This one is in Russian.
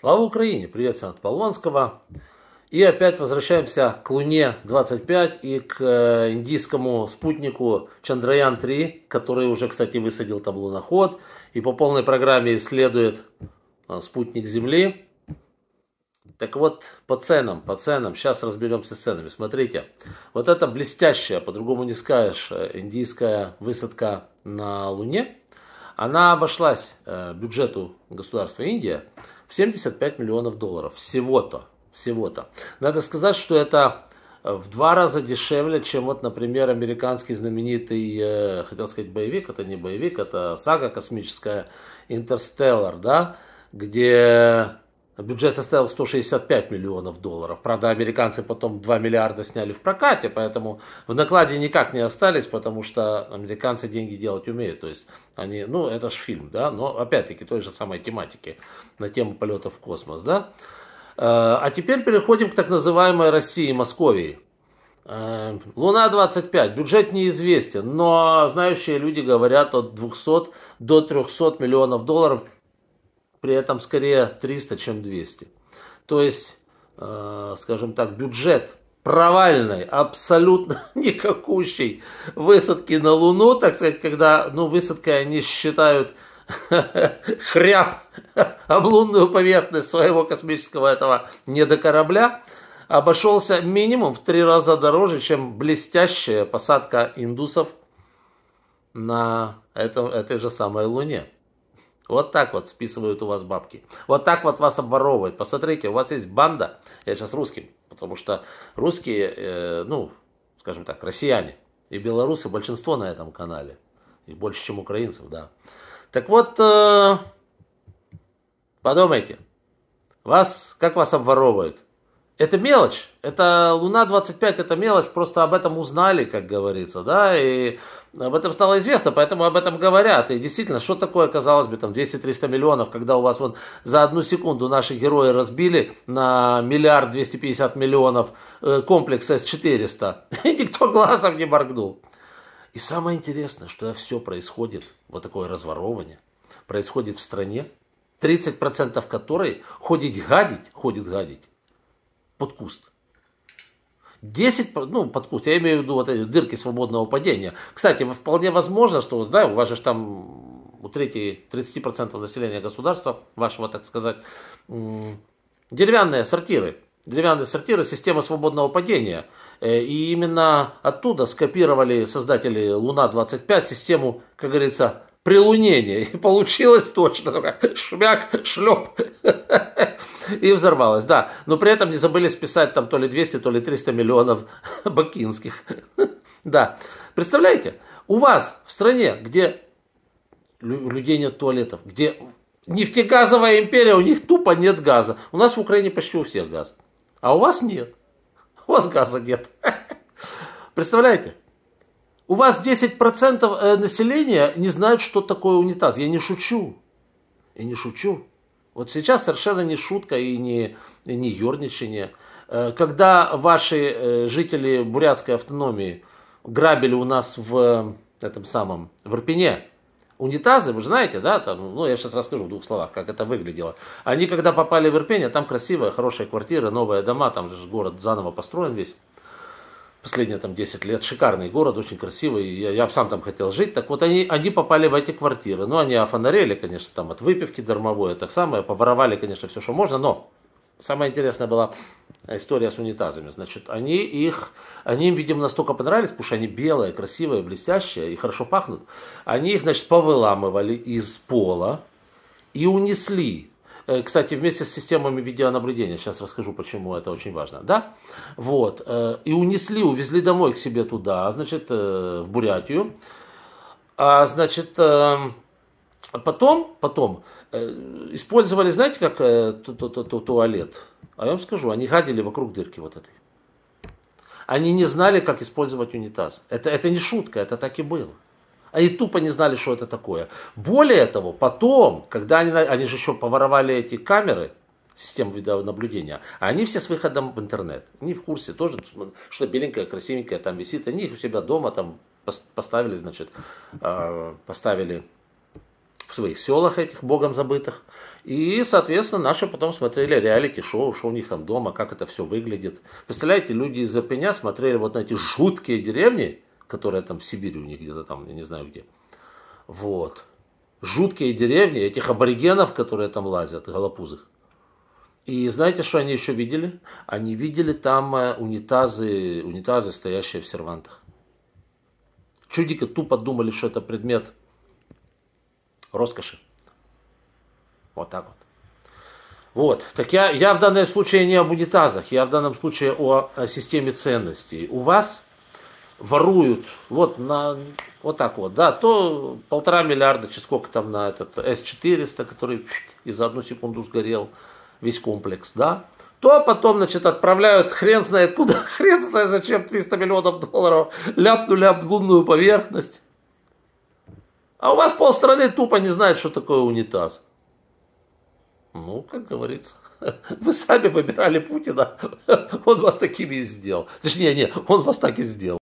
Слава Украине! Приветствую от Полонского. И опять возвращаемся к Луне-25 и к э, индийскому спутнику Чандраян-3, который уже, кстати, высадил там луноход и по полной программе исследует э, спутник Земли. Так вот, по ценам, по ценам, сейчас разберемся с ценами. Смотрите, вот эта блестящая, по-другому не скажешь, э, индийская высадка на Луне, она обошлась бюджету государства Индия в 75 миллионов долларов. Всего-то. Всего-то. Надо сказать, что это э, в два раза дешевле, чем вот, например, американский знаменитый, э, хотел сказать боевик, это не боевик, это сага космическая, Интерстеллар, да, где Бюджет составил 165 миллионов долларов. Правда, американцы потом 2 миллиарда сняли в прокате, поэтому в накладе никак не остались, потому что американцы деньги делать умеют. То есть они, ну, это же фильм, да, но опять-таки той же самой тематики на тему полетов в космос, да. Э, а теперь переходим к так называемой России, Московии. Э, Луна 25, бюджет неизвестен, но знающие люди говорят от 200 до 300 миллионов долларов при этом скорее 300, чем 200. То есть, э, скажем так, бюджет провальной, абсолютно никакущей высадки на Луну, так сказать, когда, ну, высадкой они считают хряб об лунную поверхность своего космического этого недокорабля, обошелся минимум в три раза дороже, чем блестящая посадка индусов на этом, этой же самой Луне. Вот так вот списывают у вас бабки. Вот так вот вас обворовывают. Посмотрите, у вас есть банда, я сейчас русским, потому что русские, э, ну, скажем так, россияне и белорусы большинство на этом канале. И больше, чем украинцев, да. Так вот, э, подумайте, вас, как вас обворовывают? это мелочь. Это Луна-25, это мелочь. Просто об этом узнали, как говорится, да, и об этом стало известно, поэтому об этом говорят. И действительно, что такое, казалось бы, там 200-300 миллионов, когда у вас вот за одну секунду наши герои разбили на миллиард 250 миллионов э, комплекс С-400. И никто глазом не моргнул. И самое интересное, что все происходит, вот такое разворовывание, происходит в стране, 30% которой ходит гадить, ходит гадить под куст. 10, ну, под куст, я имею в виду вот эти дырки свободного падения. Кстати, вполне возможно, что, да, у вас же там у трети, 30% населения государства, вашего, так сказать, деревянные сортиры. Деревянные сортиры, система свободного падения. Э, и именно оттуда скопировали создатели Луна-25 систему, как говорится, прилунение. И получилось точно. Шмяк, шлеп. И взорвалось, да. Но при этом не забыли списать там то ли 200, то ли 300 миллионов бакинских. Да. Представляете? У вас в стране, где людей нет туалетов, где нефтегазовая империя, у них тупо нет газа. У нас в Украине почти у всех газ. А у вас нет. У вас газа нет. Представляете? У вас 10% э, населения не знают, что такое унитаз. Я не шучу. Я не шучу. Вот сейчас совершенно не шутка и не, и не ерничание. Э, когда ваши э, жители бурятской автономии грабили у нас в этом самом, в Ирпене, унитазы, вы знаете, да, там, ну, я сейчас расскажу в двух словах, как это выглядело. Они, когда попали в Ирпень, а там красивая, хорошая квартира, новые дома, там же город заново построен весь последние там 10 лет. Шикарный город, очень красивый. Я, я сам там хотел жить. Так вот, они, они попали в эти квартиры. Ну, они офонарели, конечно, там от выпивки дармовой, так самое. Поворовали, конечно, все, что можно. Но самая интересная была история с унитазами. Значит, они их, они им, видимо, настолько понравились, потому что они белые, красивые, блестящие и хорошо пахнут. Они их, значит, повыламывали из пола и унесли Э, кстати, вместе с системами видеонаблюдения, сейчас расскажу, почему это очень важно, да? Вот, э, и унесли, увезли домой к себе туда, значит, э, в Бурятию. А, значит, потом, потом, использовали, знаете, как ту -ту -ту туалет? А я вам скажу, они гадили вокруг дырки вот этой. Они не знали, как использовать унитаз. Это, это не шутка, это так и было. Они тупо не знали, что это такое. Более того, потом, когда они, они же еще поворовали эти камеры, систем видеонаблюдения, а они все с выходом в интернет. Не в курсе тоже, что беленькая, красивенькая там висит. Они их у себя дома там поставили, значит, а, поставили в своих селах этих богом забытых. И, соответственно, наши потом смотрели реалити-шоу, что у них там дома, как это все выглядит. Представляете, люди из Запеня смотрели вот на эти жуткие деревни, которая там в Сибири у них где-то там, я не знаю где. Вот. Жуткие деревни этих аборигенов, которые там лазят, голопузых. И знаете, что они еще видели? Они видели там э, унитазы, унитазы, стоящие в сервантах. Чудики тупо думали, что это предмет роскоши. Вот так вот. Вот, так я, я в данном случае не об унитазах, я в данном случае о, о системе ценностей. У вас воруют вот на вот так вот, да, то полтора миллиарда, через сколько там на этот С-400, который и за одну секунду сгорел весь комплекс, да, то потом, значит, отправляют хрен знает куда, хрен знает зачем 300 миллионов долларов, ляпнули об лунную поверхность. А у вас полстраны тупо не знает, что такое унитаз. Ну, как говорится, вы сами выбирали Путина, он вас такими и сделал. Точнее, не, он вас так и сделал.